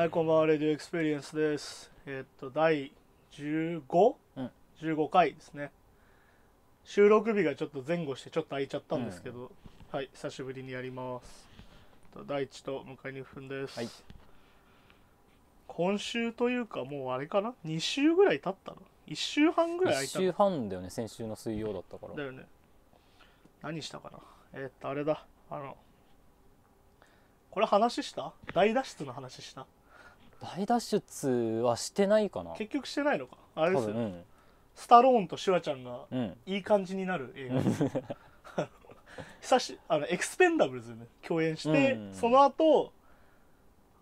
はい、こんばんは、レディオエクスペリエンスです。えー、っと、第 15?15、うん、15回ですね。収録日がちょっと前後してちょっと空いちゃったんですけど、うん、はい、久しぶりにやります。第地と向井にふんです。はい、今週というか、もうあれかな ?2 週ぐらい経ったの ?1 週半ぐらい空いたの ?1 週半だよね、先週の水曜だったから。だよね。何したかなえー、っと、あれだ。あの、これ話した大脱出の話した大脱出はしてないかな結局してないのかあれですよ、ね、うん、スタローンとシュワちゃんがいい感じになる映画です、久しあのエクスペンダブルズで、ね、共演して、うんその後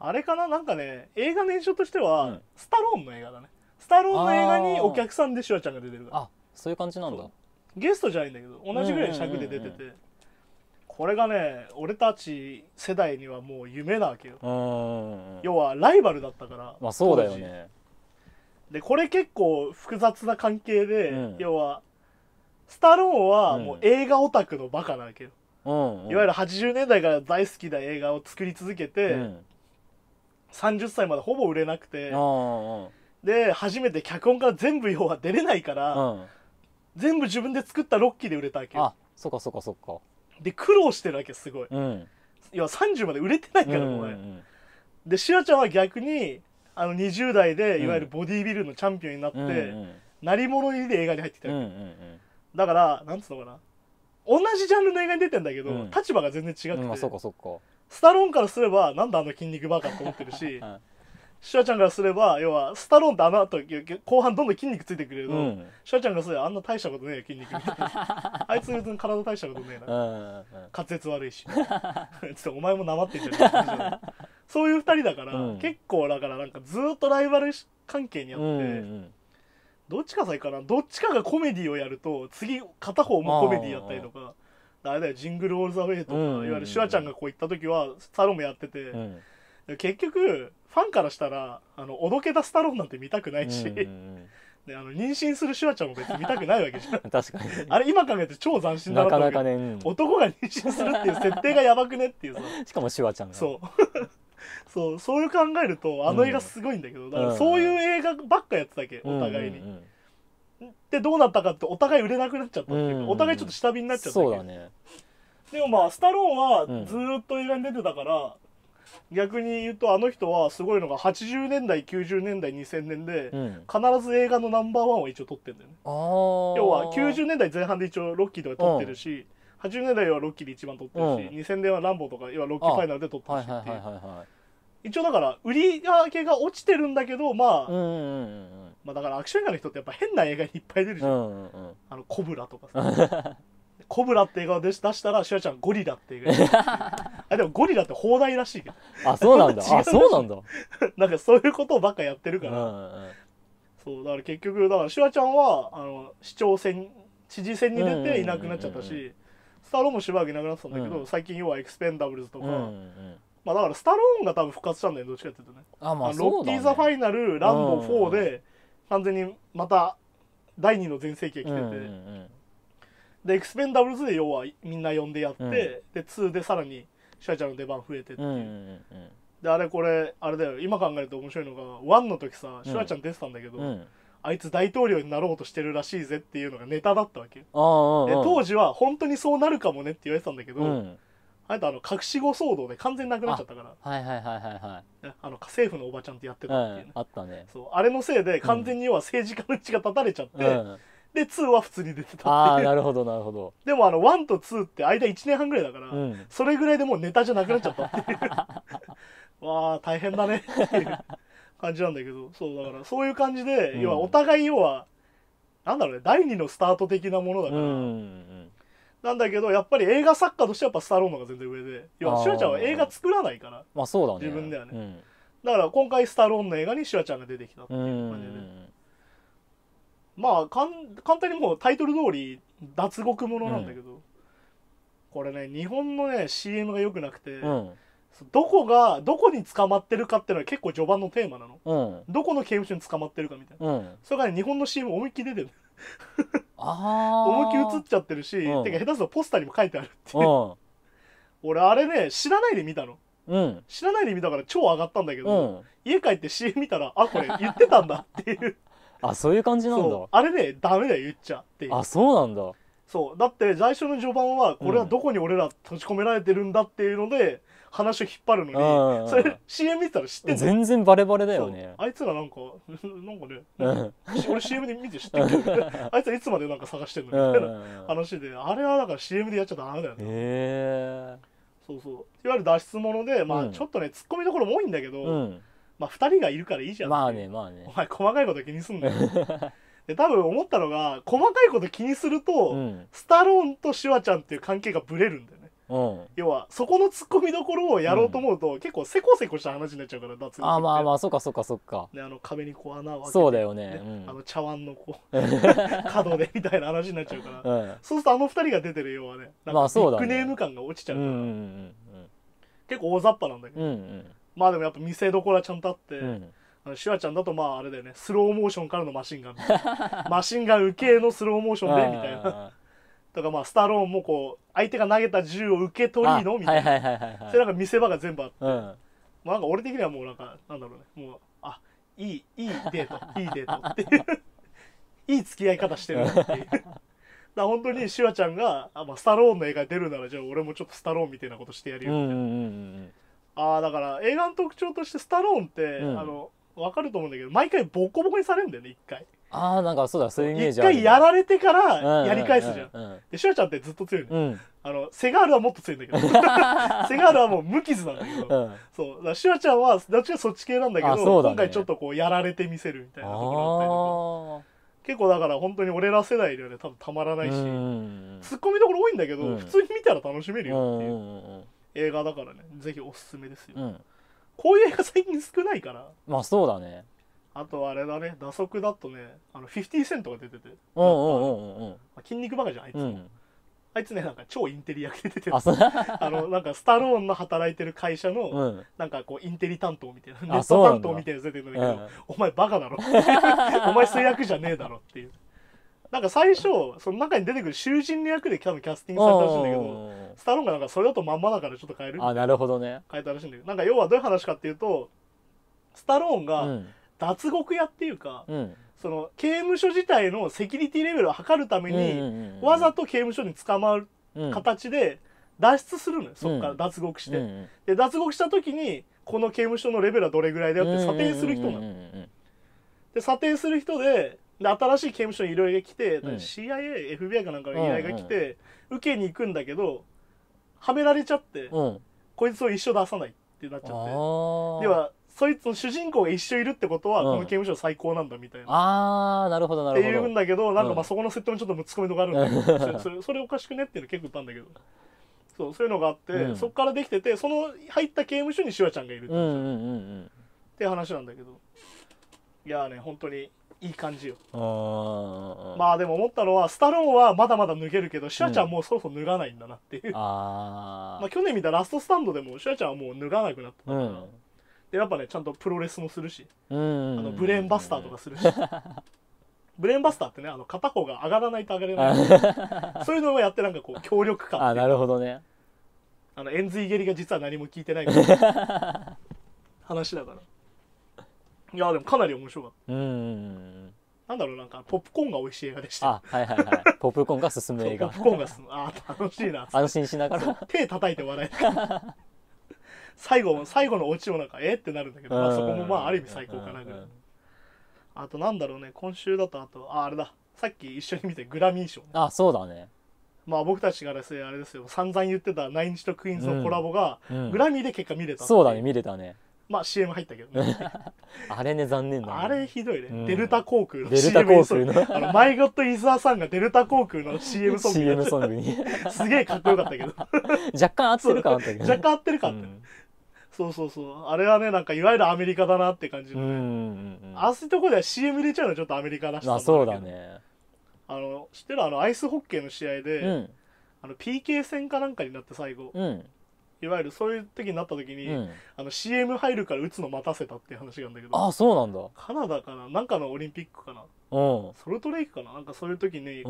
あれかななんかね映画の印象としては、うん、スタローンの映画だねスタローンの映画にお客さんでシュワちゃんが出てるからあそういう感じなんだゲストじゃないんだけど同じぐらい尺で出てて、うんうんうんうんこれがね俺たち世代にはもう夢なわけよ要はライバルだったからまあそうだよねでこれ結構複雑な関係で、うん、要はスタローンはもう映画オタクのバカなわけよ、うんうん、いわゆる80年代から大好きな映画を作り続けて、うん、30歳までほぼ売れなくて、で初めて脚本から全部要は出れないから、うん、全部自分で作ったロッキーで売れたわけよあそっかそっかそっかで苦労してるわけすごい、うん、いや30まで売れてないから、お前、うん、でシラちゃんは逆にあの20代でいわゆるボディービルのチャンピオンになって、うんうん、入りで映画に入ってきたわけ、うんうんうん、だからなんつうのかな同じジャンルの映画に出てんだけど、立場が全然違くて、スタローンからすればなんだあの筋肉バカーと思ってるし シュワちゃんからすれば要はスタローンってあの後後半どんどん筋肉ついてくれるの、うん、シュワちゃんがすればあんな大したことねえよ筋肉みたいあいつ別に体大したことねえな滑舌悪いしちょっとお前もなまってんじゃねえそういう2人だから、うん、結構だからなんかずっとライバル関係にあって、うんうん、どっちかさえかなどっちかがコメディをやると次片方もコメディやったりとか。あれだよジングル・オール・ザ・ウェイとか、いわゆるシュワちゃんがこう行った時はサローンもやってて、うん、結局ファンからしたらあのおどけたスタローンなんて見たくないし、うんうんうんあの妊娠するシュワちゃんも別に見たくないわけじゃん確かにあれ今考えて超斬新だなと思うなかなか、ね、男が妊娠するっていう設定がやばくねっていうさ しかもシュワちゃんがそう そうそういう考えるとあの映画すごいんだけど、うん、だからそういう映画ばっかやってたけ、お互いに、うんうん、でどうなったかってお互い売れなくなっちゃったっていうか、うんうん、お互いちょっと下火になっちゃったけそうだねでもまあスタローンはずっと映画に出てたから、逆に言うとあの人はすごいのが80年代90年代2000年で、うん、必ず映画のナンバーワンを一応撮ってるんだよね要は90年代前半で一応ロッキーとか撮ってるし、うん、80年代はロッキーで一番撮ってるし、うん、2000年はランボーとか要はロッキーファイナルで撮ってるしっていう、一応だから売り上げが落ちてるんだけどまあ、だからアクション映画の人ってやっぱ変な映画にいっぱい出るじゃんんうんうん、あのコブラとかさ コブラって映画を出したらシュワちゃんゴリラって映画 あでもゴリラって放題らしいけどあそうなんだ あそうなんだなんかそういうことばっかやってるから、うんうん、そうだから結局だからシュワちゃんはあの市長選知事選に出ていなくなっちゃったし、スタローンもしばらくいなくなってたんだけど、うん、最近要はエクスペンダブルズとか、うんうんうんまあ、だからスタローンが多分復活したんだよどっちかっていうとねあ、まあ、ね、ロッキー・ザ・ファイナルランボー4で、完全にまた第2の全盛期が来てて、うんうんうん、でエクスペンダブルズで要はみんな呼んでやって、うん、で2でさらにシュワちゃんの出番増えてっていううんうんうん、であれこれあれだよ今考えると面白いのが1の時さシュワちゃん出てたんだけど、うん、あいつ大統領になろうとしてるらしいぜっていうのがネタだったわけで当時は本当にそうなるかもねって言われてたんだけど、あなたあの隠し子騒動で完全なくなっちゃったからはいはいはいはいはいあの政府のおばちゃんってやってたっていうね、うん、あったねそうあれのせいで完全に要は政治家の血が断たれちゃって、うん、で2は普通に出てたっていうああなるほどなるほどでもあの1と2って間1年半ぐらいだから、うん、それぐらいでもうネタじゃなくなっちゃったっていう わあ大変だねっていう感じなんだけどそうだからそういう感じで、うん、要はお互い要はなんだろうね第二のスタート的なものだから、うんうん、なんだけどやっぱり映画作家としてはやっぱスタローンのが全然上でいやシュワちゃんは映画作らないから、まあそうだね、自分ではね、だから今回スタローンの映画にシュワちゃんが出てきたっていう感じで、ね。まあかん簡単にもうタイトル通り脱獄ものなんだけど、これね日本のね CM が良くなくて、うんどこがどこに捕まってるかっていうのは結構序盤のテーマなの、うん、どこの刑務所に捕まってるかみたいな、うん、それが、ね、日本の CM 思いっきり出てる 思いっきり映っちゃってるし、うん、てか下手すとポスターにも書いてあるっていう、俺あれね知らないで見たの、知らないで見たから超上がったんだけど、家帰って CM 見たらあこれ言ってたんだっていうあそういう感じなんだあれねダメだよ言っちゃっていうあそうなんだそうだって最初の序盤はこれはどこに俺ら閉じ込められてるんだっていうので、話を引っ張るのに、それ CM 見てたら知ってん全然バレバレだよねあいつらなんか なんかね、俺 CM で見て知ってる あいつらいつまでなんか探してんのみたいな話で、あれはだから CM でやっちゃダメだよねへえそうそういわゆる脱出者でまあちょっとね、突っツッコミどころも多いんだけど、うんまあ2人がいるからいいじゃんまあねまあねお前細かいこと気にすんなよ で多分思ったのが細かいこと気にすると、うん、スタローンとシュワちゃんっていう関係がブレるんだよね、うん、要はそこのツッコミどころをやろうと思うと、うん、結構せこせこした話になっちゃうから脱あまあまあそっかそっかそっかであの壁にこう穴を開けて、そうだよね、あの茶碗のこう 角でみたいな話になっちゃうから、そうするとあの二人が出てるようはねなんかうッグネーム感が落ちちゃうから、う結構大雑把なんだけど、うんうんまあでもやっぱ見せどころはちゃんとあって、うんあのシュワちゃんだとまああれだよねスローモーションからのマシンガン マシンガン受けのスローモーションでみたいなとかまあスタローンもこう相手が投げた銃を受け取りのみたいな、はいはい、それなんか見せ場が全部あって、うん、まあ、なんか俺的にはもうなんかなんだろうねもうあいいいいデートいいデートっていういい付き合い方してるっていうだ本当にシュワちゃんがあ、まあ、スタローンの映画に出るならじゃあ俺もちょっとスタローンみたいなことしてやるよみたいな。うんうんうんうんああだから映画の特徴としてスタローンって、うん、あの分かると思うんだけど毎回ボコボコにされるんだよね一回ああなんかそうだそういうイメージ一回やられてからやり返すじゃん,、でシュワちゃんってずっと強いの,、うん、あのセガールはもっと強いんだけど セガールはもう無傷なんだけど、うん、そうだシュワちゃんはどっちかそっち系なんだけど、ね、今回ちょっとこうやられてみせるみたいなところだったりとか結構だから本当に俺ら世代ではね多分たまらないし、うん、ツッコミどころ多いんだけど、うん、普通に見たら楽しめるよっていう。うんうんうん映画だからねぜひおすすめですよ、うん、こういう映画最近少ないからまあそうだねあとあれだね打足だとねあの50セントが出ててうんうんうんうん、筋肉バカじゃんあいつも、うんあいつねなんか超インテリ役で出てて あのなんかスタローンの働いてる会社の、うん、なんかこうインテリ担当みたいなネット担当みたいな出てるんだけど、うん、お前バカだろ お前制約じゃねえだろっていうなんか最初その中に出てくる囚人の役で多分キャスティングされたらしいんだけどスタローンがなんかそれだとまんまだからちょっと変えるあなるほどね変えたらしいんだけどなんか要はどういう話かっていうとスタローンが脱獄屋っていうか、うん、その刑務所自体のセキュリティレベルを測るために、わざと刑務所に捕まる形で脱出するのよ、そこから脱獄して、うん、で脱獄した時にこの刑務所のレベルはどれぐらいだよって査定する人なの。で査定する人でで新しい刑務所にいろいろ来て、うん CIA、FBI かなんかの依頼が来て、受けに行くんだけど、はめられちゃって、うん、こいつを一生出さないってなっちゃって。では、そいつの主人公が一緒いるってことは、この刑務所最高なんだみたいな。ああ、なるほどなるほど。って言うんだけど、なんかまあそこの設定もちょっとっつコみとかあるんだけど、それそれおかしくねっていうの結構言ったんだけど。そう、そういうのがあって、うん、そこからできてて、その入った刑務所にシュワちゃんがいるって,、うんうんうんうん、って話なんだけど。いやね、本当にいい感じよまあでも思ったのはスタローンはまだまだ脱げるけどシュワちゃんもうそろそろ脱がないんだなっていう、うん、あ まあ去年見たラストスタンドでもシュワちゃんはもう脱がなくなった、うん、でやっぱねちゃんとプロレスもするし、あのブレーンバスターとかするし ブレーンバスターってねあの片方が上がらないと上がれない そういうのをやってなんかこう協力感あなるほどねあの円髄蹴りが実は何も聞いてない話だからいやでもかなり面白かったうんなんだろうなんかポップコーンが美味しい映画でしたあはいはいはいポップコーンが進む映画ポップコーンが進むあ楽しいな安心しながら手叩いて笑え最後最後のオチもなんかえってなるんだけど、まあ、そこもまあある意味最高かなぐらいあとなんだろうね今週だとあとああれださっき一緒に見てグラミー賞、ね、あそうだねまあ僕たちがですねあれですよ散々言ってた「ナインチとクイーンズ」のコラボが、グラミーで結果見れた、そうだね見れたねまあ CM 入ったけど、ね、あれね残念だ、ね、あれひどいね、うん、デルタ航空の CM にそうあのマイゴット伊沢さんがデルタ航空の CM ソング CM ソングに すげえかっこよかったけど若干合ってるかな、ね、若干合ってるかって、うん、そうそうそうあれはねなんかいわゆるアメリカだなって感じのね、うんうんうん、ああそういうとこでは CM 入れちゃうのちょっとアメリカだしあそうだねあの知ってるあのアイスホッケーの試合で、うん、あの PK 戦かなんかになって最後、うんいわゆるそういう時になった時に、うん、CM 入るから打つの待たせたっていう話があるんだけどあそうなんだカナダかななんかのオリンピックかなソルトレイクかななんかそういう時に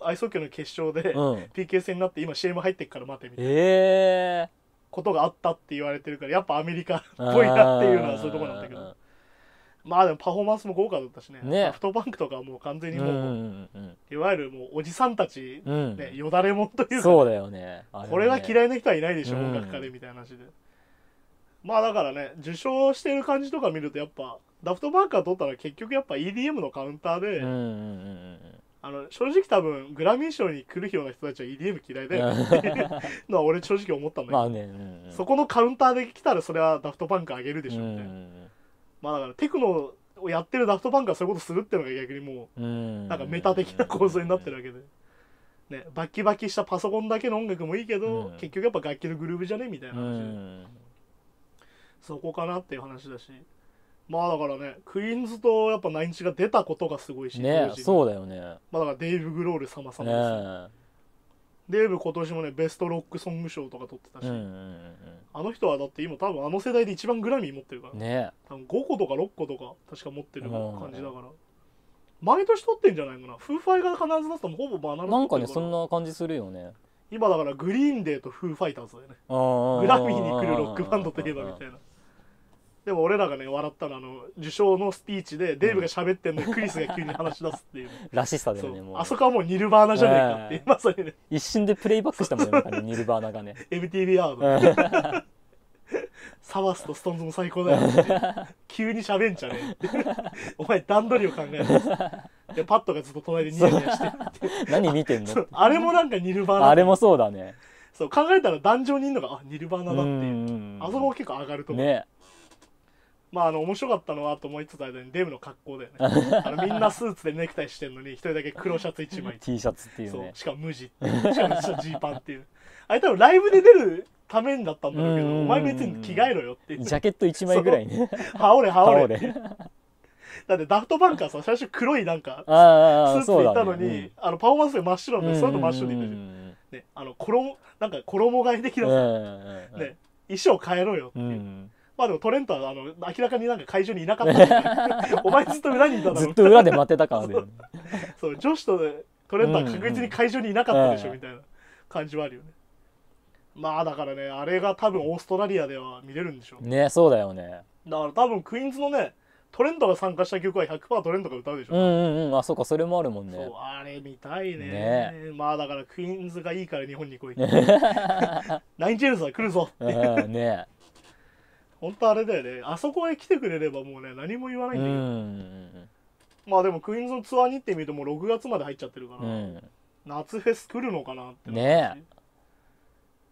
アイスホッケーの決勝で PK 戦になって今 CM 入ってっから待てみたいな、えことがあったって言われてるからやっぱアメリカっぽいなっていうのはそういうとこなんだけど。まあでもパフォーマンスも豪華だったしねねソフトバンクとかもう完全にもう,、うんうん、いわゆるもうおじさんたち、ねよだれもんというか、そうだよねこれが嫌いな人はいないでしょ、音楽家でみたいな話でまあだからね受賞してる感じとか見るとやっぱダフトバンクが取ったら結局やっぱ EDM のカウンターで、うんうんうんあの正直多分グラミー賞に来るような人たちは EDM 嫌いだよって のは俺正直思ったんだけど、まあねうんうん、そこのカウンターで来たらそれはダフトパンクあげるでしょうんうん、まあだからテクノをやってるダフトパンクがそういうことするっていうのが逆にもうなんかメタ的な構造になってるわけで、ね、バキバキしたパソコンだけの音楽もいいけど結局やっぱ楽器のグルーヴじゃねみたいな話そこかなっていう話だしまあだからねクイーンズとやっぱナインチが出たことがすごいしねそうだよねまあだからデイブ・グロール様まですねデーブ今年もねベストロックソング賞とか取ってたし、うんうんうんあの人はだって今多分あの世代で一番グラミー持ってるからね多分5個とか6個とか確か持ってる感じだから、うん、毎年取ってんじゃないかなフーファイが必ず出すともほぼバナナなんかねそんな感じするよね今だからグリーンデーとフーファイターズだよねグラミーに来るロックバンドといえばみたいなでも俺らがね笑ったのあの受賞のスピーチでデーブが喋ってんのにクリスが急に話し出すっていうらしさだよねもうあそこはもうニルバーナじゃねえかってまさにね一瞬でプレイバックしたもんねニルバーナがね MTV アード サバスとストーンズも最高だよ、急に喋んじゃねえ お前段取りを考えろでパッドがずっと隣でニヤニヤして何見てんのあれもなんかニルバーナあれもそうだねそう考えたら壇上にいるのがあニルバーナだっていうあそこも結構上がると思うねまあ、あの、面白かったのはと思いつつ間にデブの格好だよね。あの、みんなスーツでネクタイしてるのに、一人だけ黒シャツ1枚。T シャツっていう、ね、そう。しかも無地。しかもジーパンっていう。あれ多分ライブで出るためにだったんだろうけど、お前別に着替えろよってジャケット1枚ぐらいね。羽織れ羽織れ。だってダフトバンカーさ、最初黒いなんか、スーツでいたのに、ね、あの、パフォーマンスで真っ白なんで、その後真っ白でいたじゃん。ね、あの、衣、なんか衣替えできなさ、ね、衣装変えろよっていう。まあでもトレントはあの明らかになんか会場にいなかった お前ずっと裏にいただずっと裏で待ってたからね そう女子と、ね、トレントは確実に会場にいなかったでしょ、うんうん、みたいな感じはあるよね、まあだからねあれが多分オーストラリアでは見れるんでしょうねそうだよねだから多分クイーンズのねトレントが参加した曲は100%トレントが歌うでしょうんうんうんあそうかそれもあるもんねそうあれ見たいね、ね、まあだからクイーンズがいいから日本に来い ナインチェルズは来るぞうん、ね本当あれだよねあそこへ来てくれればもうね何も言わないんだけど、まあでもクイーンズのツアーにってみるともう6月まで入っちゃってるから、うん夏フェス来るのかなってねえ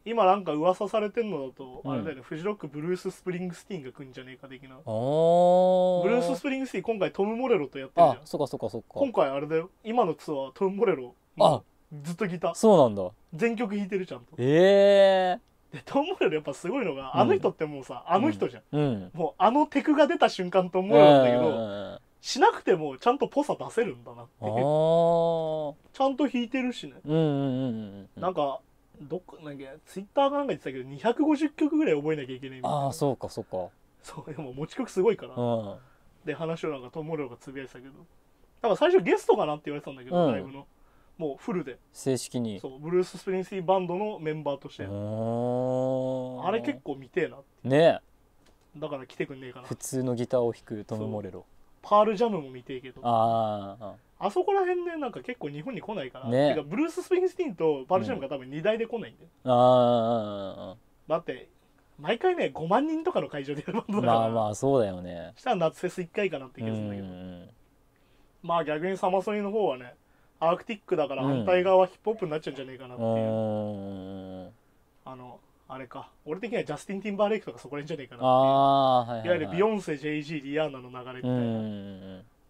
今なんか噂されてんのだと、うんあれだよねフジロックブルース・スプリングスティーンが来んじゃねえか的なブルース・スプリングスティーン今回トム・モレロとやってるじゃんそっかそっかそっか今回あれだよ今のツアートム・モレロあずっとギターそうなんだ全曲弾いてるちゃんとええでと思うよりやっぱすごいのが、あの人ってもうさあの人じゃん、うん、もうあのテクが出た瞬間と思うんだけど、しなくてもちゃんとポサ出せるんだなってちゃんと弾いてるしね、なんかどっかなんかツイッターかなんか言ってたけど250曲ぐらい覚えなきゃいけないみたいなあそうかそうかそうでも持ち曲すごいから、で話をなんかト友亮がつぶやいてたけどだから最初ゲストかなって言われてたんだけど、ライブのもうフルで正式にそうブルース・スプリンスティーバンドのメンバーとしてあれ結構見てえなてねだから来てくんねえかな普通のギターを弾くトム・モレロパールジャムも見てえけどあああそこら辺でなんか結構日本に来ないから、ね、てかブルース・スプリンスティーンとパールジャムが多分2台で来ないんで、うん、ああだって毎回ね5万人とかの会場でやるバンドだからまあまあそうだよねしたら夏フェス1回かなって気がするんだけど、うんうん、まあ逆にサマソニの方はねアークティックだから反対側はヒップホップになっちゃうんじゃねえかなっていう、あのあれか俺的にはジャスティン・ティンバーレイクとかそこら辺じゃねえかなってはいいわゆるビヨンセ JG リアーナの流れみたいな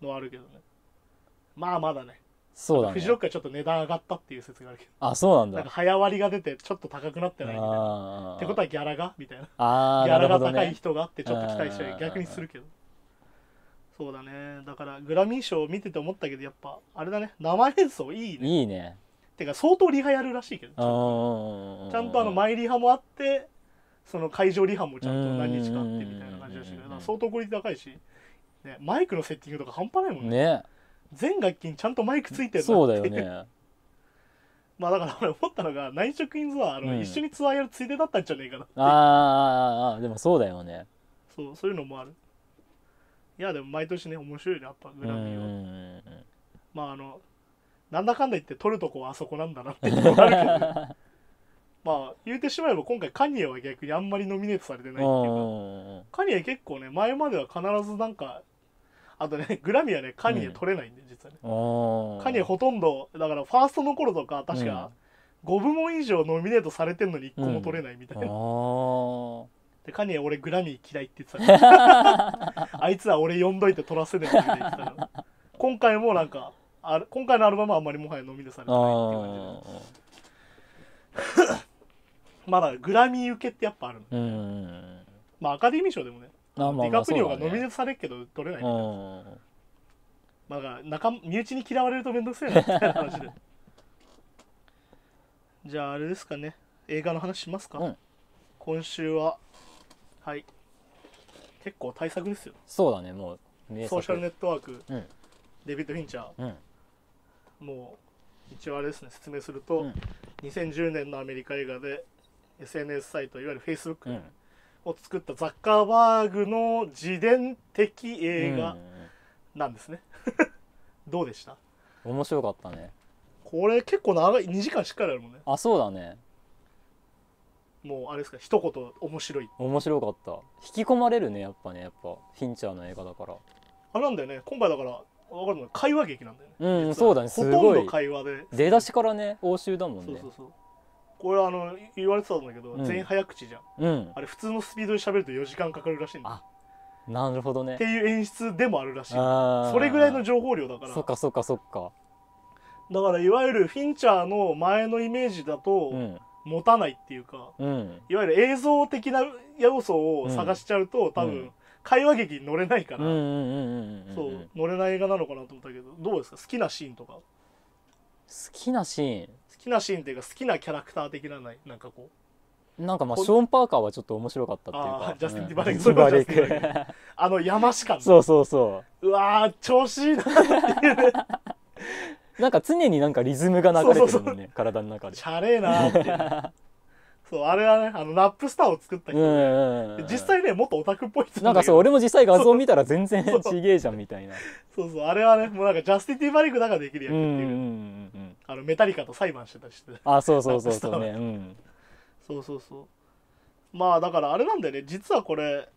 のはあるけどねまあまだねそうだフジロックはちょっと値段上がったっていう説があるけあそうなんどなんか早割りが出てちょっと高くなってないみたいなってことはギャラがみたいなあギャラが高い人がってちょっと期待しちゃ逆にするけどそうだねだからグラミー賞見てて思ったけどやっぱあれだね生演奏いいねいいねてか相当リハやるらしいけどちゃんとちゃんとあの前リハもあってその会場リハもちゃんと何日かあってみたいな感じだしけど相当クオリティ高いし、ね、マイクのセッティングとか半端ないもんねね全楽器にちゃんとマイクついてるそうだよね まあだから俺思ったのがナイチョクインズはあの、一緒にツアーやるついでだったんじゃねえかなああでもそうだよねそうそういうのもあるいやでも毎年ね面白いねやっぱグラミーは、まああのなんだかんだ言って取るとこはあそこなんだなっていうのがあるけど まあ言うてしまえば今回カニエは逆にあんまりノミネートされてないっていうかカニエ結構ね前までは必ずなんかあとねグラミーはねカニエ取れないんで、うん、実はねカニエほとんどだからファーストの頃とか確か、5部門以上ノミネートされてんのに1個も取れないみたいな、うんでカニエ俺グラミー嫌いって言ってたから あいつは俺呼んどいて取らせねえって言ってたから今回もなんかあ今回のアルバムはあんまりもはや飲み出されてないって感じでまだグラミー受けってやっぱあるの、ね、まあアカデミー賞でもねディカプリオがノミネートされっけど取れないまあ、な、ね、まあ身内に嫌われると面倒くせえなみたいな話で じゃああれですかね映画の話しますか、うん、今週ははい結構対策ですよそうだねもうソーシャルネットワーク、うん、デビッド・フィンチャー、うん、もう一応あれですね説明すると、うん、2010年のアメリカ映画で SNS サイトいわゆる Facebook を作ったザッカーバーグの自伝的映画なんですね、どうでした面白かったねこれ結構長い2時間しっかりあるもんねあそうだねもうあれですか一言面白い面白かった引き込まれるねやっぱねやっぱフィンチャーの映画だからあなんだよね今回だから分かるの会話劇なんだよねうんそうだねすごい会話で出だしからね応酬だもんねそうそうそうこれあの言われてたんだけど、うん、全員早口じゃん、うん、あれ普通のスピードで喋ると4時間かかるらしいんだなるほどねっていう演出でもあるらしいそれぐらいの情報量だからそっかそっかそっかだからいわゆるフィンチャーの前のイメージだと、うん持たないっていうか、うん、いわゆる映像的な要素を探しちゃうと、うん、多分、会話劇に乗れないから、そう、乗れない映画なのかなと思ったけど、どうですか好きなシーンとか。好きなシーン好きなシーンっていうか、好きなキャラクター的な、なんかこう。なんかまあショーン・パーカーはちょっと面白かったっていうかジャスティン・ディバレイク、うん、そう あの山しかそうそうそううわ調子いいなっていう なんか常になんかリズムが流れてるもんね体の中でチャレーなーって そうあれはねあのラップスターを作った人で、うんうん、実際ねもっとオタクっぽい人なんかそう俺も実際画像見たら全然ちげえじゃんみたいなそうそうあれはねもうなんかジャスティティ・バリックだからできるやつっていう,、うんうんうん、あのメタリカと裁判してたりしてあそうそうそうそうね、うん、そうそうそうまあだからあれなんだよね実はこれ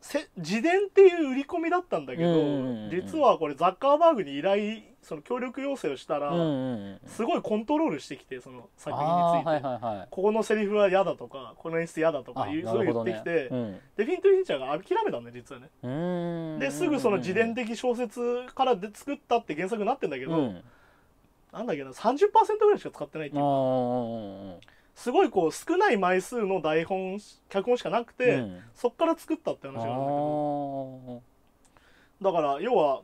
せ自伝っていう売り込みだったんだけど、うんうんうん、実はこれザッカーバーグに依頼その協力要請をしたら、すごいコントロールしてきてその作品について、はいはい、ここのセリフは嫌だとかこの演出嫌だとかいうそう言ってきて、うん、でフィント・フィンチャーが諦めたんだ実はねですぐその自伝的小説からで作ったって原作になってんだけど、うん、なんだっけな30%ぐらいしか使ってないっていうかすごいこう少ない枚数の台本脚本しかなくて、うん、そこから作ったって話があるんだけどだから要は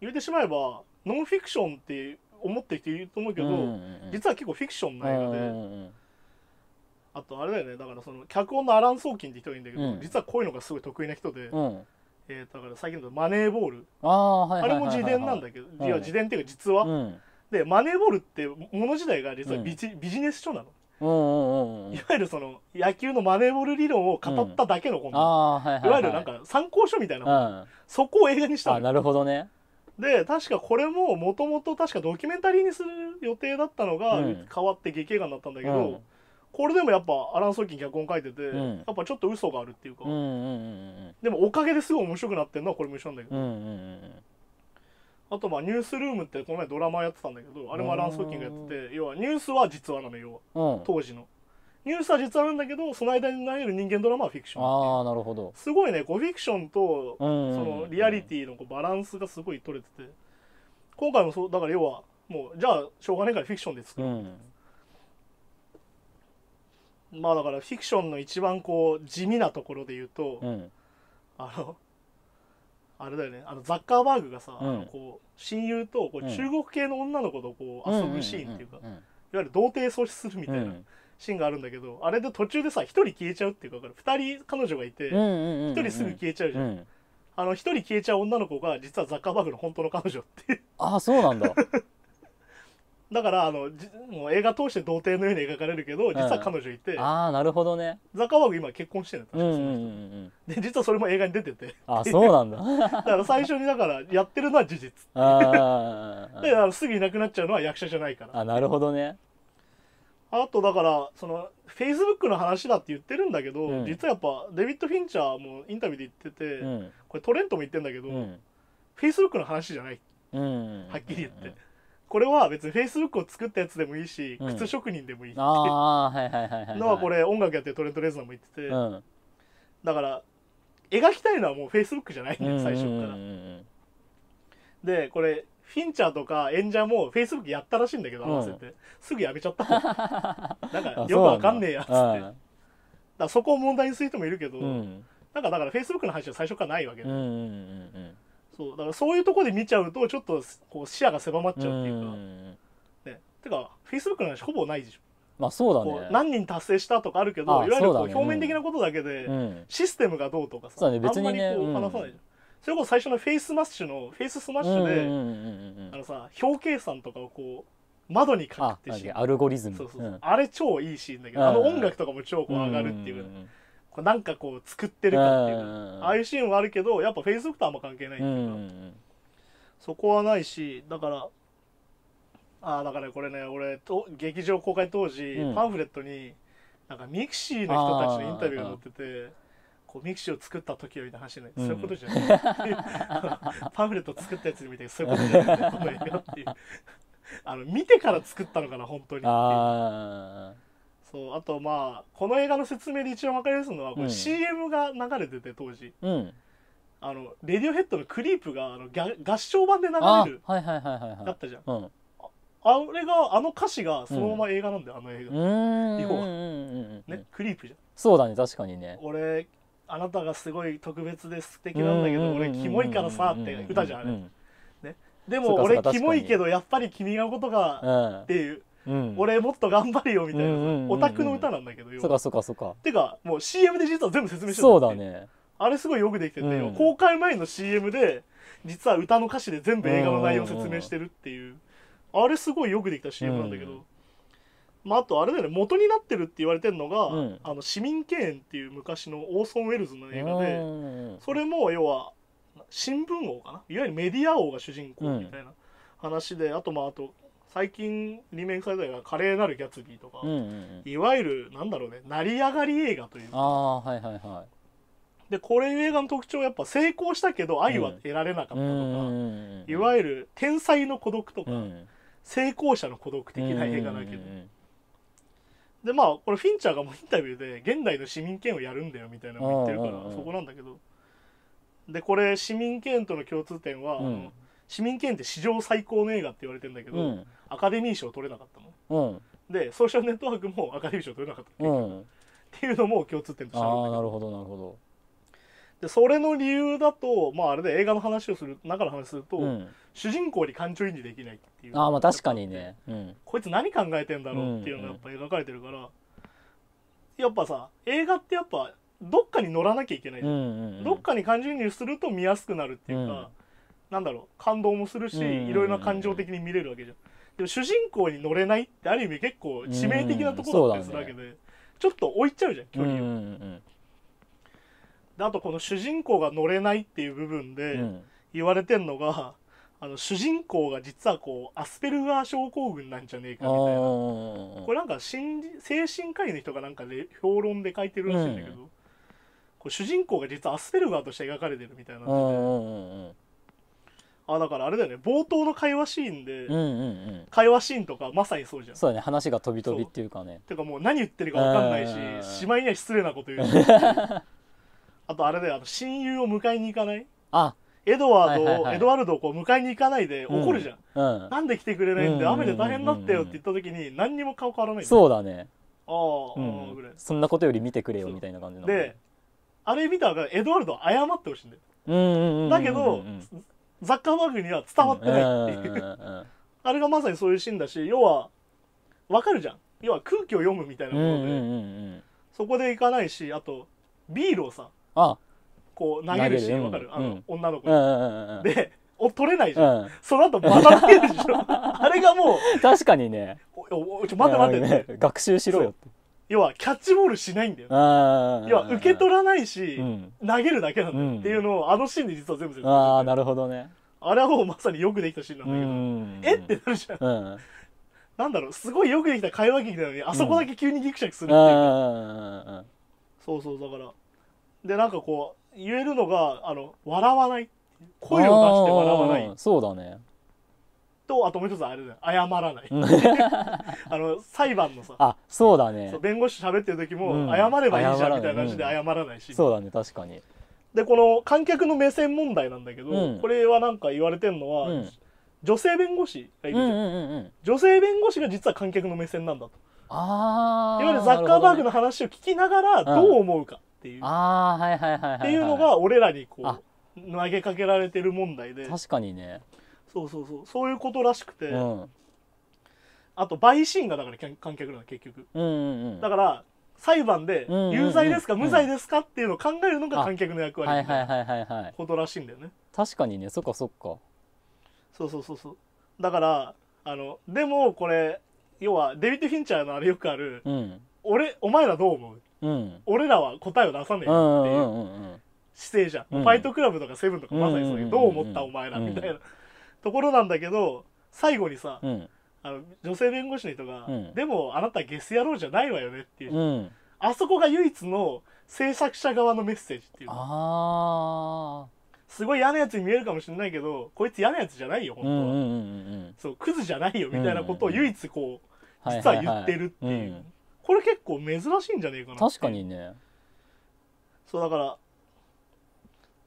言うてしまえばノンフィクションって思ってきていると思うけど、うんうんうん、実は結構フィクションの映画で、うんうんうん、あとあれだよねだからその脚本のアラン・ソーキンって人がいるんだけど、うん、実はこういうのがすごい得意な人で、うん、えー、だから最近のマネーボールあれも自伝なんだけど、うん、いや自伝っていうか実は、うん、でマネーボールってもの自体が実はビジ,、ビジネス書なの。うんうんうん、いわゆるその野球のマネーボール理論を語っただけの本、うんはいいはい、いわゆるなんか参考書みたいな本、うん、そこを映画にしたのなるほどねで確かこれももともと確かドキュメンタリーにする予定だったのが、変わって劇映画になったんだけど、うん、これでもやっぱアラン・ソーキン脚本書いてて、うん、やっぱちょっと嘘があるっていうか、うんうんうん、でもおかげですごい面白くなってるのはこれも一緒なんだけど、うんうんうんあとまあニュースルームってこの前ドラマやってたんだけどあれもアラン・ソーキンがやってて要はニュースは実話なのよは、当時のニュースは実はあるんだけどその間に流れる人間ドラマはフィクションああなるほどすごいねこうフィクションとそのリアリティのこうバランスがすごい取れてて今回もそうだから要はもうじゃあしょうがないからフィクションで作る、うん、まあだからフィクションの一番こう地味なところで言うと、うん、あのあれだよねあのザッカーバーグがさ、うん、こう親友とこう中国系の女の子とこう遊ぶシーンっていうか、いわゆる童貞喪失するみたいな、シーンがあるんだけどあれで途中でさ1人消えちゃうっていうかか2人彼女がいて1人すぐ消えちゃうじゃん、うん、あの1人消えちゃう女の子が実はザッカーバーグの本当の彼女ってああそうなんだ だからあのもう映画通して童貞のように描かれるけど実は彼女いて、うん、ああなるほどねザッカーバーグ今結婚してるの確かその人、うんうん、で実はそれも映画に出ててあそうなんだ だから最初にだからやってるのは事実だからすぐいなくなっちゃうのは役者じゃないからあなるほどねあとだからそのフェイスブックの話だって言ってるんだけど、うん実はやっぱデビッド・フィンチャーもインタビューで言ってて、うんこれトレントも言ってんだけど、うんフェイスブックの話じゃないうんはっきり言って、うんこれは別にフェイスブックを作ったやつでもいいし、うん靴職人でもいいってのはいはこれ音楽やってるトレント・レーザーも言ってて、うんだから描きたいのはもうフェイスブックじゃないんだよ最初から、うんうんうんでこれフィンチャーとか演者もフェイスブックやったらしいんだけど、合わせて。すぐやめちゃった なんか、よくわかんねえや、つって。だからそこを問題にする人もいるけど、うんなんかだからフェイスブックの話は最初からないわけで。そう、だからそういうとこで見ちゃうと、ちょっとこう視野が狭まっちゃうっていうか。ね、てか、フェイスブックの話ほぼないでしょ。まあそうだね。何人達成したとかあるけど、いわゆるこう表面的なことだけで、システムがどうとかさ、あんまりこう話さないじゃん。それこそ最初のフェイスマッシュのフェイススマッシュで、うんうん、あのさ表計算とかをこう窓に書くってシーンアルゴリズムそうそうそう、うん、あれ超いいシーンだけどあの音楽とかも超こう上がるっていう,、こうなんかこう作ってるかっていう、ああいうシーンはあるけどやっぱフェイスブックとあんま関係ないっていうか、そこはないしだからああだから、これね俺と劇場公開当時、パンフレットになんかミクシーの人たちのインタビューが載ってて。こうミクシーを作った時よりの話じゃない、うん、そういうことじゃない パフレット作ったやつみたいなそういうことじゃないこの映画っていうあの見てから作ったのかな本当にあそうあとまあこの映画の説明で一番分かりやすいのは、うん、これ CM が流れてて当時、うん、あのレディオヘッドのクリープがあの合唱版で流れるだったじゃん、うんあれがあの歌詞がそのまま映画なんだよ、うん、あの映画はねクリープじゃんそうだね確かにね俺あなたがすごい特別で素敵なんだけど俺キモいからさって歌じゃんあれ、ね、でも俺キモいけどやっぱり君がことがっていう、俺もっと頑張れよみたいな、オタクの歌なんだけどよそかそかそかてかもう CM で実は全部説明してるそうだねあれすごいよくできてて、公開前の CM で実は歌の歌詞で全部映画の内容を説明してるっていう、あれすごいよくできた CM なんだけど、まあ、あとあれだよね元になってるって言われてるのが、うん、あの市民敬遠っていう昔のオーソン・ウェルズの映画でそれも要は新聞王かないわゆるメディア王が主人公みたいな話で、うん、あとまああと最近リメイクされたが華麗なるギャツビー」とか、うんうんうん、いわゆるなんだろうね成り上がり映画というか。あはいはいはいでこれ映画の特徴はやっぱ成功したけど愛は得られなかったとか、うん、いわゆる天才の孤独とか、うん、成功者の孤独的な映画だけど、うん、でまあこれフィンチャーがもうインタビューで現代の市民権をやるんだよみたいなのも言ってるからそこなんだけどでこれ市民権との共通点は、うん、市民権って史上最高の映画って言われてるんだけど、うん、アカデミー賞取れなかったの、うん、でソーシャルネットワークもアカデミー賞取れなかった、っていうのも共通点としてあるんだけどなるほどなるほどでそれの理由だとまああれで映画の話をする中の話すると、主人公に感情移入できないっていうあまあ確かにね、うん、こいつ何考えてんだろうっていうのがやっぱ描かれてるから、うんうん、やっぱさ映画ってやっぱどっかに乗らなきゃいけない、うんうんうん、どっかに感情移入すると見やすくなるっていうか、うん、なんだろう感動もするし、うんうんうん、いろいろな感情的に見れるわけじゃんでも主人公に乗れないってある意味結構致命的なところだったりするわけで、うんね、ちょっと置いちゃうじゃん距離を、うんうんうんであとこの主人公が乗れないっていう部分で言われてんのが、あの主人公が実はこうアスペルガー症候群なんじゃねえかみたいなこれなんか心精神科医の人がなんかで評論で書いてるらしいんだけど、うん、こう主人公が実はアスペルガーとして描かれてるみたいなあだからあれだよね冒頭の会話シーンで、うんうんうん、会話シーンとかまさにそうじゃんそうだね話が飛び飛びっていうかねていうかもう何言ってるか分かんないししまいには失礼なこと言うし あとあれだよあの親友を迎えに行かないあエドワードを、エドワルドをこう迎えに行かないで怒るじゃん。なんで来てくれないんで、雨で大変だったよって言った時に、何にも顔変わらない。そうだね。ああ、うん、そんなことより見てくれよみたいな感じの。で、あれ見たら、エドワルド謝ってほしいんだよ。だけど、ザッカーバーグには伝わってないっていう。あれがまさにそういうシーンだし、要は、わかるじゃん。要は空気を読むみたいなもので、うん、そこで行かないし、あと、ビールをさ、あこう投げるシーンわかる、あの、女の子、でお取れないじゃん、その後また投げるでしょ あれがもう確かにねおおちょ待って待って、ね、学習しろよって要はキャッチボールしないんだよ、ね、要は受け取らないし、うん、投げるだけなんだよっていうのをあのシーンで実は全部ああなるほどねあれはもうまさによくできたシーンなんだけど、えってなるじゃん、うん、なんだろうすごいよくできた会話劇なのにあそこだけ急にギクシャクするっていう、うん、そうそうだからでなんかこう言えるのがあの笑わない声を出して笑わないそうだねとあともう一つあれだ謝らない あの裁判のさあそうだね弁護士喋ってる時も、うん、謝ればいいじゃんみたいな話で謝らないし、うん、そうだね確かにでこの観客の目線問題なんだけど、うん、これはなんか言われてんのは、女性弁護士がいるじゃんうんうんうん、女性弁護士が実は観客の目線なんだとあいわゆるザッカーバーグの話を聞きながらどう思うか、っていうああはいはいはい、っていうのが俺らにこう投げかけられてる問題で確かにねそうそうそうそういうことらしくて、うん、あと陪審がだから観客なの結局、うんうんうん、だから裁判で有罪ですか無罪ですかっていうのを考えるのが観客の役割みたいなことらしいんだよね確かにねそっかそっかそうそうそうそうだからあのでもこれ要はデビッド・フィンチャーのあれよくある、うん、俺お前らどう思ううん、俺らは答えを出さねえよっていう姿勢じゃんうん、ファイトクラブとかセブンとかまさにそういうどう思ったお前らみたいなところなんだけど最後にさ、あの女性弁護士の人が、でもあなたゲス野郎じゃないわよね」っていう、あそこが唯一の制作者側のメッセージっていうあすごい嫌なやつに見えるかもしれないけどこいつ嫌なやつじゃないよ本当は、うんうんうんうん、そうクズじゃないよみたいなことを唯一こう、実は言ってるっていう。はいこれ結構珍しいんじゃねえかな確かにねそうだから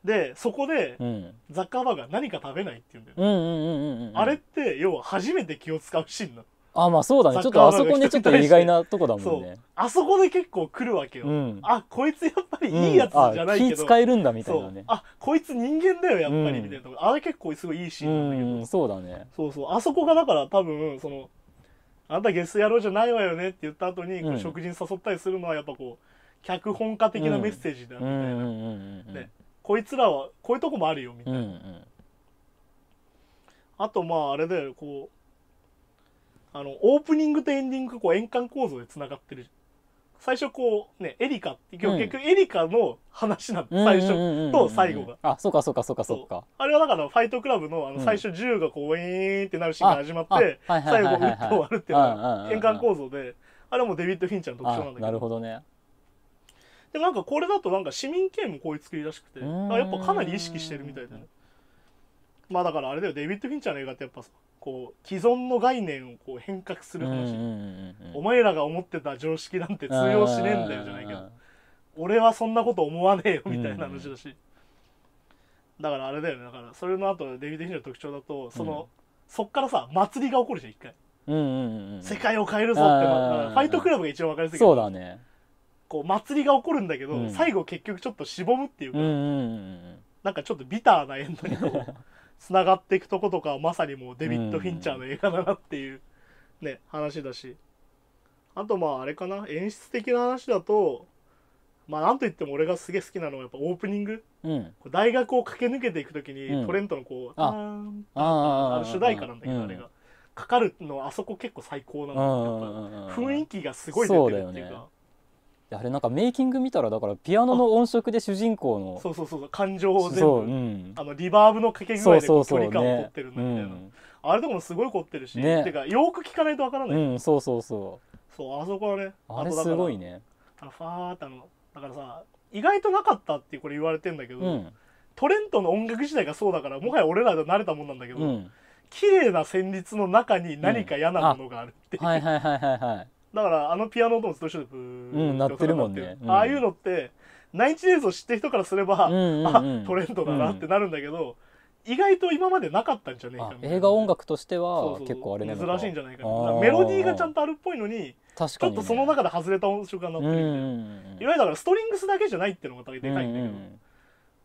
でそこで、うん、ザッカーバーガー何か食べないって言うんだよあれって要は初めて気を使うシーンなのあまあそうだねちょっとあそこねちょっと意外なとこだもんねあそこで結構来るわけよ、うん、あこいつやっぱりいいやつじゃないけど、うん、使えるんだみたいなねあこいつ人間だよやっぱりみたいなとこ、うん、あれ結構すごいいいシーンなんだけど、うん、そうだねそうそうあそこがだから多分そのあなたゲス野郎じゃないわよねって言った後に、うん、食事に誘ったりするのはやっぱこう脚本家的なメッセージだみたいな、ね、こいつらはこういうとこもあるよみたいな、うんうん、あとまああれだよこうあのオープニングとエンディングこう円環構造でつながってる最初こうねエリカって結局エリカの話なん最初と最後があそうかそうかそうかそうかあれはだからファイトクラブのあの最初銃がこうウィーンってなるシーンが始まって最後ウッと終わるっていうのが変換構造であれはもうデビッド・フィンチャーの特徴なんだけどなるほどねでなんかこれだとなんか市民権もこういう作りらしくてやっぱかなり意識してるみたいだねまあだからあれだよデビッド・フィンチャーの映画ってやっぱこう既存の概念をこう変革する話、お前らが思ってた常識なんて通用しねえんだよじゃないけど俺はそんなこと思わねえよみたいな話だし、だからあれだよねだからそれの後とデビュー・デ・ヒの特徴だとその、そっからさ祭りが起こるじゃん一回、世界を変えるぞって、まファイトクラブが一番分かりやすいけどそうだねこう祭りが起こるんだけど、最後結局ちょっとしぼむっていうか、なんかちょっとビターなエンドにこう 繋がっていくとことかまさにもうデビッド・フィンチャーの映画だなっていうね、話だしあとまああれかな演出的な話だとまあなんといっても俺がすげえ好きなのはやっぱオープニング、うん、大学を駆け抜けていく時にトレントのこう、うん、ああ主題歌なんだけどあれが、かかるのあそこ結構最高なの雰囲気がすごい出てるっていうか。あれなんかメイキング見たらだからピアノの音色で主人公のそうそうそう感情を全部、うん、あのリバーブのかけ具合で距離感を取ってるんだみたいな、ねうん、あれとかもすごい凝ってるし、ね、てかよく聞かないとわからない、うん、そうそうそうそうあそこはねあれすごいねあのファーってあのだからさ意外となかったってこれ言われてんだけど、うん、トレントの音楽時代がそうだからもはや俺らと慣れたもんなんだけど、うん、綺麗な旋律の中に何か嫌なものがあるっていう、はいはいはいはいはいだからあのピアノ音もずっと一緒でブーうんなってるもんね、うんああいうのってナインチネーズを知ってる人からすれば、うんうんうん あトレンドだなってなるんだけど、意外と今までなかったんじゃねえかみたいな映画音楽としてそうはそうそう結構あれなのか珍しいんじゃないかなかメロディーがちゃんとあるっぽいのに確ちょっとその中で外れた音色がなってるみたいな、うんいわゆるだからストリングスだけじゃないっていうのがでかいんだけど、うんうん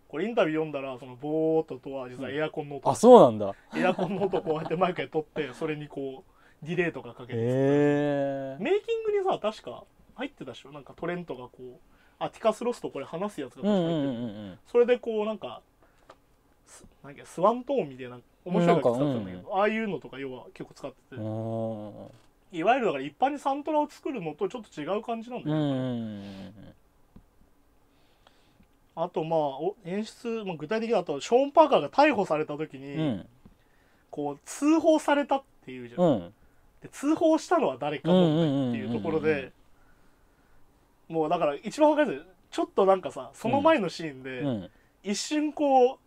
これインタビュー読んだらそのボーっと音は実はエアコンの音、あそうなんだエアコンの音こうやってマイクで取ってそれにこうディレイとかかけてえー、メイキングにさ確か入ってたでしょなんかトレントがこうアティカスロスとこれ話すやつが確か入ってる、うんうんうんうん、それでこうなんかすなんかスワントーンみたいな面白いやつ使ってたんだけど、うん、ああいうのとか要は結構使ってていわゆるだから一般にサントラを作るのとちょっと違う感じなんだよね、あとまあお演出、まあ、具体的だとショーン・パーカーが逮捕された時に、うん、こう通報されたっていうじゃん、うん、で通報したのは誰か問題っていうところでもうだから一番分かりやすいちょっとなんかさその前のシーンで、一瞬こう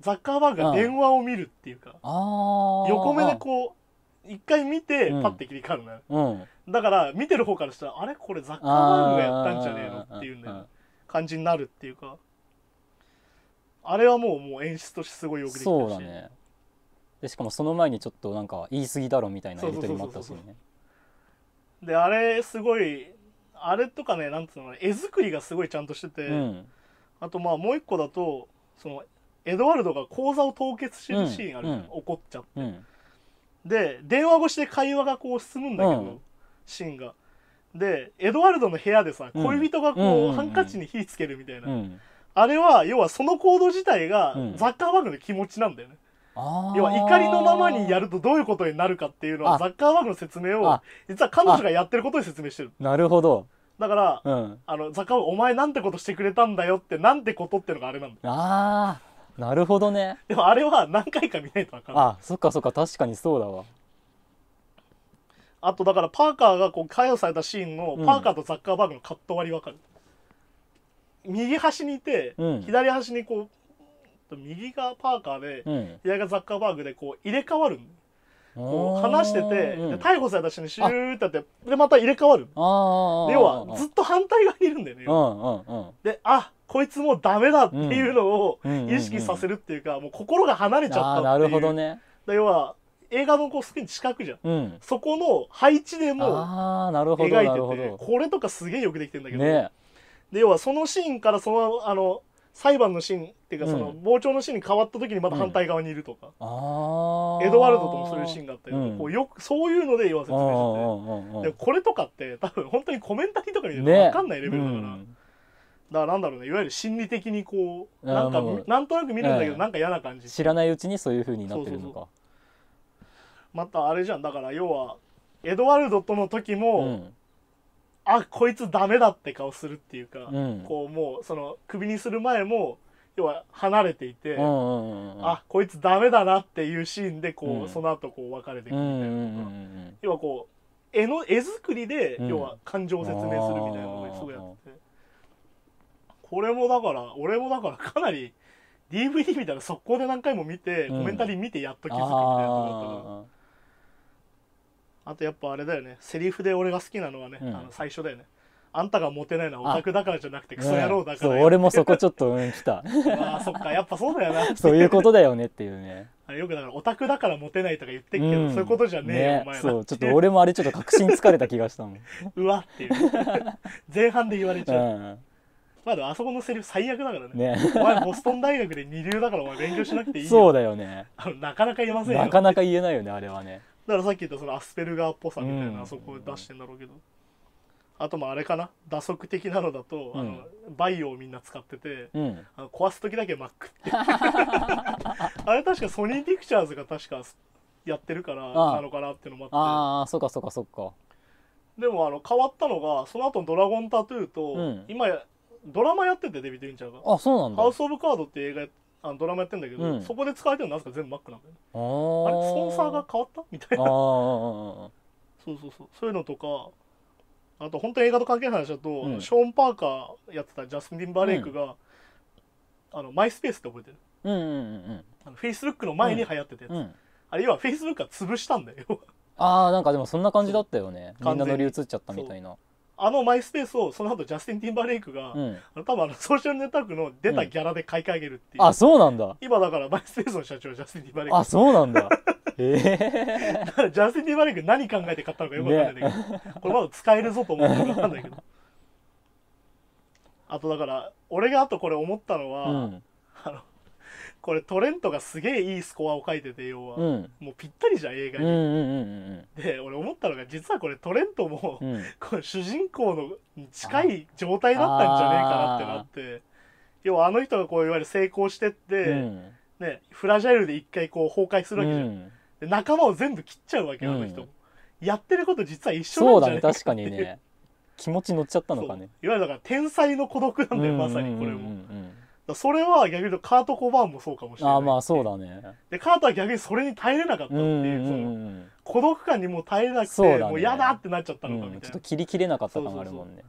ザッカーバーグが電話を見るっていうか、横目でこう一回見てパッて切り替わるのよ、だから見てる方からしたらあれこれザッカーバーグがやったんじゃねえのっていう、ね、感じになるっていうかあれはもうもう演出としてすごいよくできたしそうだねでしかもその前にちょっとなんか言い過ぎだろみたいなやり取りもあったしねであれすごいあれとかねなんつうの絵作りがすごいちゃんとしてて、うん、あとまあもう一個だとそのエドワルドが口座を凍結してるシーンある、うん、怒っちゃって、うん、で電話越しで会話がこう進むんだけど、シーンがでエドワルドの部屋でさ恋人がこう、ハンカチに火つけるみたいな、あれは要はその行動自体がザッカーバーグの気持ちなんだよね、要は怒りのままにやるとどういうことになるかっていうのはザッカーバーグの説明を実は彼女がやってることに説明してるなるほどだから、うん、あのザッカーバーグお前なんてことしてくれたんだよってなんてことってのがあれなんだああなるほどねでもあれは何回か見ないと分かんないあそっかそっか確かにそうだわあとだからパーカーがこう解放されたシーンのパーカーとザッカーバーグのカット割り分かる、うん、右端にいて、うん、左端にこう右がパーカーで、うん、左がザッカーバーグでこう入れ替わるこう話してて、うん、逮捕された人にシューってやってでまた入れ替わる要はずっと反対側にいるんだよね、うんうん、であこいつもうダメだっていうのを意識させるっていうか、もう心が離れちゃったっていうなるほどね要は映画のこうスクリン近くじゃん、うん、そこの配置でも描いててこれとかすげえよくできてんだけど、ね、で要はそのシーンからそのあの裁判のシーンっていうかその傍聴のシーンに変わった時にまた反対側にいるとか、エドワルドともそういうシーンがあったりとか、こうよくそういうので言わせ明してて、でこれとかって多分本当にコメンタリーとか見て分かんないレベルだから。だからなんだろうねいわゆる心理的にこうなんかなんとなく見るんだけど、なんか嫌な感じ知らないうちにそういうふうになってるのかまたあれじゃんだから要はエドワルドとの時も、あこいつダメだって顔するっていうか、うん、こうもうその首にする前も要は離れていて、あこいつダメだなっていうシーンでこう、その後こう別れていくみたいな、とか、要はこう絵の絵作りで、要は感情を説明するみたいなのがすごいやってこれもだから俺もだからかなり DVD みたいな速攻で何回も見て、コメンタリー見てやっと気づくみたいなとこだったから。あとやっぱあれだよねセリフで俺が好きなのはね、うん、あの最初だよねあんたがモテないのはオタクだからじゃなくてクソ野郎だから、ね、そう俺もそこちょっとうんきたま あそっかやっぱそうだよなそういうことだよねっていうねあれよくだからオタクだからモテないとか言ってるけど、うん、そういうことじゃねえよ、ね、お前そうちょっと俺もあれちょっと確信つかれた気がしたもんうわっていう前半で言われちゃう、うんまだあそこのセリフ最悪だからね、ね、お前ボストン大学で二流だからお前勉強しなくていいよそうだよねあのなかなか言えませんよなかなか言えないよねあれはねからさっき言ったそのアスペルガーっぽさみたいな、そこを出してんだろうけど。あともあれかな打足的なのだと、うん、あのバイオをみんな使ってて、うん、あの壊す時だけマックって あれ確かソニーピクチャーズが確かやってるからなのかなっていうのもあってああそっかそっかそっかでもあの変わったのがその後のドラゴンタトゥー」と、うん、今ドラマやっててデビュド・リンチャーがあそうなんだ「ハウス・オブ・カード」っていう映画あのドラマやってんだけど、うん、そこで使われてるのなぜか全部 Mac なんだよねあれスポンサーが変わったみたいなそうそうそうそういうのとかあと本当に映画と関係ない話だと、うん、ショーン・パーカーやってたジャスティン・バレイクが、うん、あのマイスペースって覚えてる、うんうんうん、あのフェイスブックの前に流行ってたやつ、うんうん、あれ要はフェイスブックが潰したんだよああんかでもそんな感じだったよねみんな乗り移っちゃったみたいなあのマイスペースをその後ジャスティン・ティンバーレイクが、うん、あの多分あのソーシャルネットワークの出たギャラで買い上げるっていう、あそうなんだ今だからマイスペースの社長ジャスティン・ティンバーレイクあそうなんだ ええだジャスティン・ティンバーレイク何考えて買ったのかよくわかんないんだけど、ね、これまだ使えるぞと思ってわかんないけどあとだから俺があとこれ思ったのは、うんこれトレントがすげえいいスコアを書いてて要は、うん、もうぴったりじゃん映画に、うんうんうん、で俺思ったのが実はこれトレントも、うん、これ主人公の近い状態だったんじゃねえかなってなって要はあの人がこういわゆる成功してって、うん、ね、フラジャイルで一回こう崩壊するわけじゃん、で仲間を全部切っちゃうわけあの人、やってること実は一緒なんじゃねえかそうだね確かにね 気持ち乗っちゃったのかねいわゆるだから天才の孤独なんだよまさにこれも。うんうんうんそれは逆にカート・コバーンもそうかもしれない。あまあそうだね。で、カートは逆にそれに耐えれなかったっていう、その孤独感にも耐えなくて、うね、もう嫌だってなっちゃったのかみたいな、うん。ちょっと切り切れなかった感があるもんね。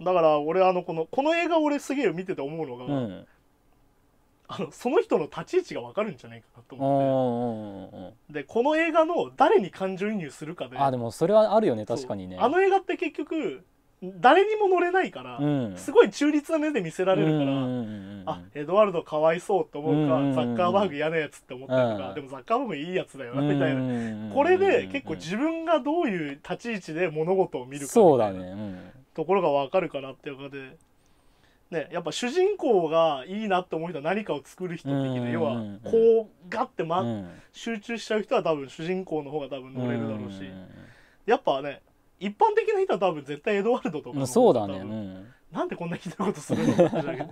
だから俺あのこのこの映画俺すげえ見てて思うのが、うん、あのその人の立ち位置が分かるんじゃないかなと思ってでこの映画の誰に感情移入するかであでもそれはあるよね確かにねあの映画って結局誰にも乗れないから、うん、すごい中立な目で見せられるから、うんうんうんあエドワルドかわいそうって思うか、うんうんうん、ザッカーバーグ嫌なやつって思ったりとか、うん、でもザッカーバーグいいやつだよなみたいな、うんうんうん、これで結構自分がどういう立ち位置で物事を見るかみたいなところが分かるかなっていうかで。ね、やっぱ主人公がいいなって思う人は何かを作る人的な、うんうん、要はこうガッて、ま集中しちゃう人は多分主人公の方が多分乗れるだろうし、やっぱね一般的な人は多分絶対エドワルドとか、そうだね、うん、なんでこんなひどいことするのだけど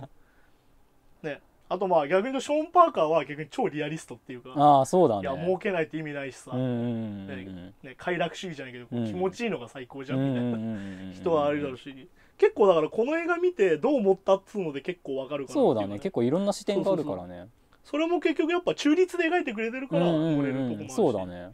ねあとまあ逆にショーン・パーカーは逆に超リアリストっていうかあそうだ、ね、いや儲けないって意味ないしさ、うんうんね、ね、快楽主義じゃないけど、気持ちいいのが最高じゃんみたいな人はあるだろうし結構だからこの映画見てどう思ったっつうので結構わかるから、ね、そうだね結構いろんな視点があるからねそれも結局やっぱ中立で描いてくれてるから漏れるとこもあるし、うんうんうん、そうだね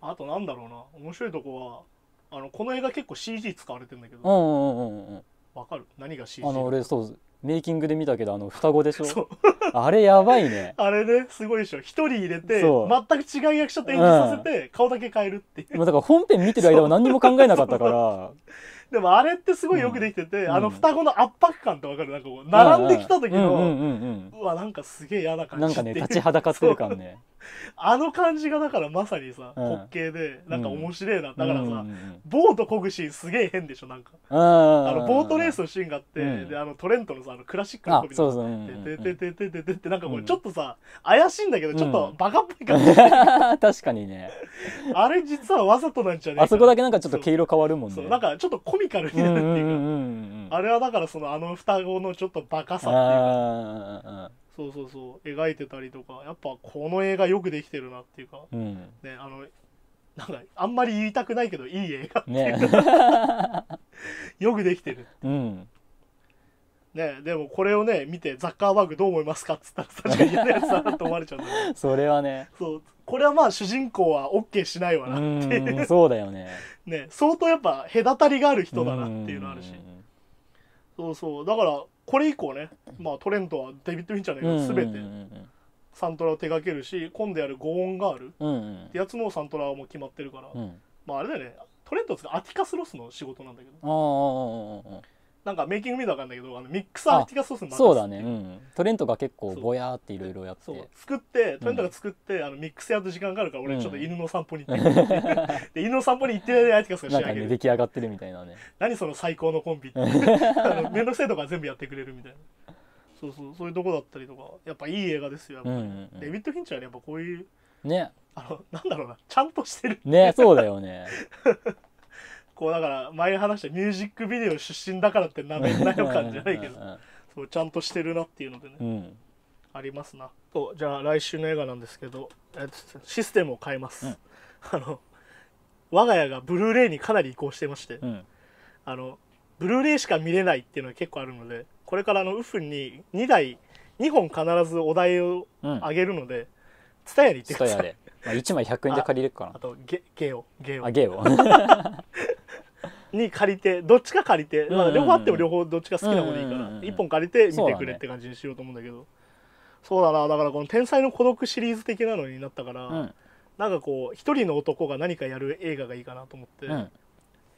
あとなんだろうな面白いとこはあのこの映画結構 CG 使われてんだけどうんうんうんうんわかる何が CG あの俺そうメイキングで見たけどあの双子でしょあれやばいね あれねすごいでしょ一人入れて全く違う役者と演じさせて顔だけ変えるっていう、まあだから本編見てる間は何にも考えなかったから でもあれってすごいよくできてて、うんあの双子の圧迫感ってわかるなんかこう並んできた時んの、うわなんかすげえ嫌な感じなんかね立ちはだかってる感ね あの感じがだからまさにさ、滑稽でなんか面白いな、だからさ、ボートこぐシーンすげえ変でしょなんか、あのボートレースのシーンがあって、であのトレントのさあのクラシックの飛びのてててててて」ってなんかこれちょっとさ、怪しいんだけどちょっとバカっぽい感じ、確かにねあれ実はわざとなんじゃねえあそこだけなんかちょっと毛色変わるもんねそうなんかちょっとコミカルになるっていうか、あれはだからそのあの双子のちょっとバカさっていうかそうそうそう描いてたりとかやっぱこの映画よくできてるなっていうか、うん、ねあのなんかあんまり言いたくないけどいい映画っていうか、ね、よくできてる、うん、ね、でもこれをね見てザッカーバーグどう思いますかっつったら嫌なやつだな思われちゃうんだ それはねそうこれはまあ主人公は OK しないわなっていうそうだよね ね相当やっぱ隔たりがある人だなっていうのあるしそうそうだからこれ以降ね、まあ、トレントはデビッド・フィンチャーの映画全てサントラを手掛けるし今度やる「ゴーン・ガール」ってやつのサントラはもう決まってるから、まああれだよねトレントってアティカス・ロスの仕事なんだけどなんかメイキング見たら分かんないけどあのミックスアーティカソースになってそうだね、うん、トレントが結構ぼやーっていろいろやって作ってトレントが作って、うん、あのミックスやる時間があるから俺ちょっと犬の散歩に行って、う ん、で犬の散歩に行ってなアーティカスが仕上げる、出来上がってるみたいなね何その最高のコンビって面倒 くせえとか全部やってくれるみたいなそうそうそういうとこだったりとかやっぱいい映画ですよやっぱ、うんうんうん、デビッド・フィンチャーねやっぱこういうねあのなんだろうなちゃんとしてるねそうだよね こうだから前話したミュージックビデオ出身だからってなめんなよ感じゃないけどそうちゃんとしてるなっていうのでね、うん、ありますなとじゃあ来週の映画なんですけどシステムを変えます、うん、あの我が家がブルーレイにかなり移行してまして、うん、あのブルーレイしか見れないっていうのが結構あるのでこれからのウフンに2台2本必ずお題をあげるので、ツタヤに行ってください。まあ、1枚100円で借りれるかなあとゲゲオゲオあゲオ に借りてどっちか借りて、まあ、両方あっても両方どっちか好きな方でいいから、う1本借りて見てくれって感じにしようと思うんだけどそうだなだからこの「天才の孤独」シリーズ的なのになったから、うん、なんかこう一人の男が何かやる映画がいいかなと思って、うん、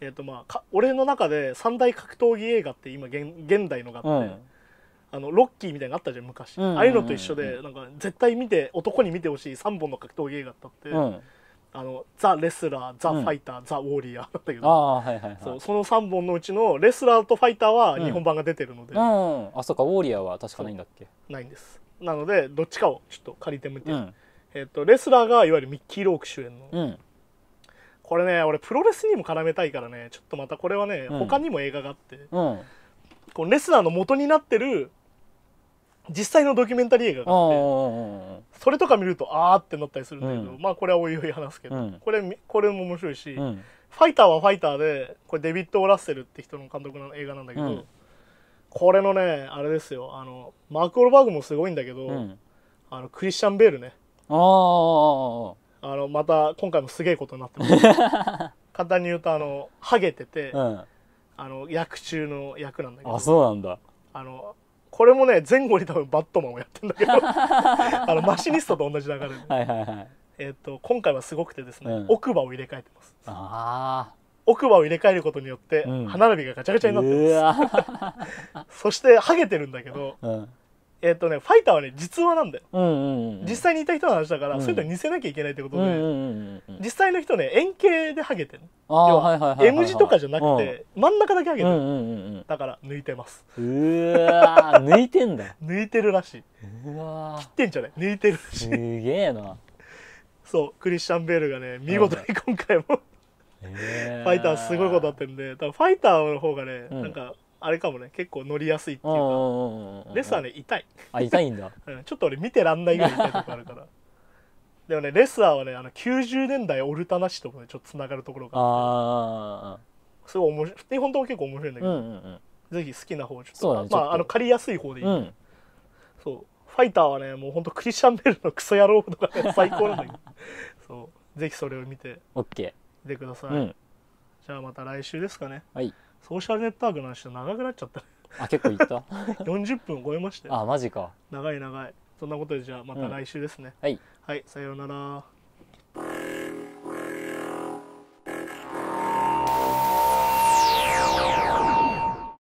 えーとまあ、俺の中で三大格闘技映画って今現現代のがあって。うんあのロッキーみたいなのあったじゃん昔、ああいうのと一緒でなんか絶対見て男に見てほしい3本の格闘映画あったって、うあのザ・レスラーザ・ファイター、うん、ザ・ウォーリアー だったけどはいはいはい、そうその3本のうちのレスラーとファイターは日本版が出てるので、うん、うん、あそうかウォーリアーは確かないんだっけないんですなのでどっちかをちょっと借りてみて、うん、えーと、レスラーがいわゆるミッキー・ローク主演の、これね俺プロレスにも絡めたいからねちょっとまたこれはね、うん、他にも映画があって、こうレスラーの元になってる実際のドキュメンタリー映画があってそれとか見るとああってなったりするんだけど、うん、まあこれはおいおい話すけど、うん、これこれも面白いし、うん、ファイターはファイターでこれデビッド・オラッセルって人の監督の映画なんだけど、これのねあれですよあのマーク・オルバーグもすごいんだけど、あのクリスチャン・ベールねあのまた今回もすげえことになってます 簡単に言うとあのハゲてて、あの役中の役なんだけどあそうなんだあのこれもね前後に多分バットマンをやってんだけど あのマシニストと同じ流れで、はいはいはいえーと、今回はすごくてですね、うん、奥歯を入れ替えてますあ奥歯を入れ替えることによって、歯並びがガチャガチャになってます、そしてハゲてるんだけど、うん、えっ、とね、ファイターはね、実話なんだよ。うんうんうん、実際にいた人の話だから、うん、そういうの似せなきゃいけないってことで、うんうんうん、実際の人ね、円形でハゲてる。要は、M 字とかじゃなくて、うん、真ん中だけハゲてる、うんうんうん。だから、抜いてます。うわ抜いてんだ。抜いてるらしい。うわ切ってんじゃない抜いてるらしい。すげえな。そう、クリスチャン・ベールがね、見事に今回も ファイターすごいことあってんで、多分ファイターの方がね、なんか、あれかもね結構乗りやすいっていうかレスはね痛いあ痛いんだ、うん、ちょっと俺見てらんないぐらい痛いとこあるから でもねレスラーはねあの90年代オルタナ誌ともねちょっとつながるところがあってすごい面白い本当は結構面白いんだけど、うんうんうん、ぜひ好きな方ちょっと、ね、まああの借りやすい方でいい、うん、そうファイターはねもう本当クリスチャン・ベルのクソ野郎とか、ね、最高なんだけどそうぜひそれを見て OK 見てください、うん、じゃあまた来週ですかねはいソーシャルネットワークの話長くなっちゃったあ結構いった40 分超えましたよあマジか長い長いそんなことでじゃあまた来週ですね、うん、はい、はい、さようなら